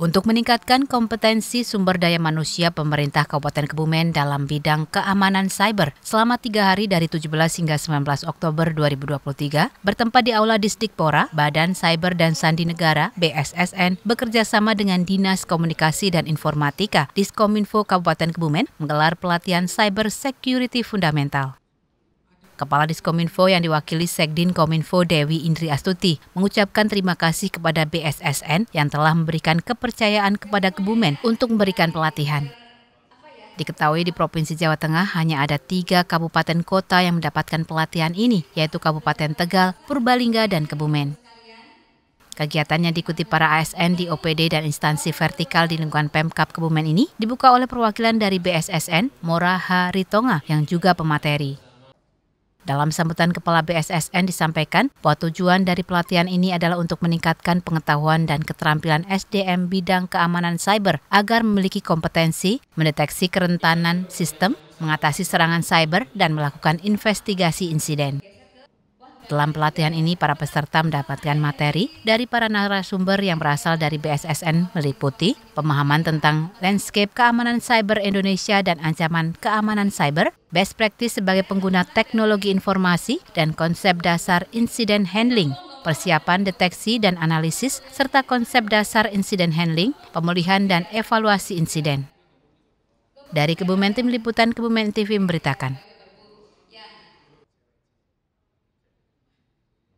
untuk meningkatkan kompetensi sumber daya manusia pemerintah Kabupaten Kebumen dalam bidang keamanan cyber selama tiga hari dari 17 hingga 19 Oktober 2023 bertempat di Aula Distikpora Badan Cyber dan Sandi Negara BSSN bekerjasama dengan Dinas Komunikasi dan Informatika Diskominfo Kabupaten Kebumen menggelar pelatihan Cyber Security Fundamental. Kepala Diskominfo yang diwakili Sekdin Kominfo Dewi Indri Astuti mengucapkan terima kasih kepada BSSN yang telah memberikan kepercayaan kepada Kebumen untuk memberikan pelatihan. Diketahui di Provinsi Jawa Tengah hanya ada tiga kabupaten kota yang mendapatkan pelatihan ini, yaitu Kabupaten Tegal, Purbalingga, dan Kebumen. Kegiatan yang diikuti para ASN di OPD dan instansi vertikal di lingkungan Pemkap Kebumen ini dibuka oleh perwakilan dari BSSN, Moraha Ritonga, yang juga pemateri. Dalam sambutan Kepala BSSN disampaikan bahwa tujuan dari pelatihan ini adalah untuk meningkatkan pengetahuan dan keterampilan SDM bidang keamanan cyber agar memiliki kompetensi mendeteksi kerentanan sistem, mengatasi serangan cyber, dan melakukan investigasi insiden. Dalam pelatihan ini, para peserta mendapatkan materi dari para narasumber yang berasal dari BSSN meliputi pemahaman tentang landscape keamanan cyber Indonesia dan ancaman keamanan cyber, best practice sebagai pengguna teknologi informasi, dan konsep dasar incident handling persiapan deteksi dan analisis, serta konsep dasar incident handling, pemulihan dan evaluasi insiden. Dari Kebumen Tim Liputan Kebumen TV memberitakan.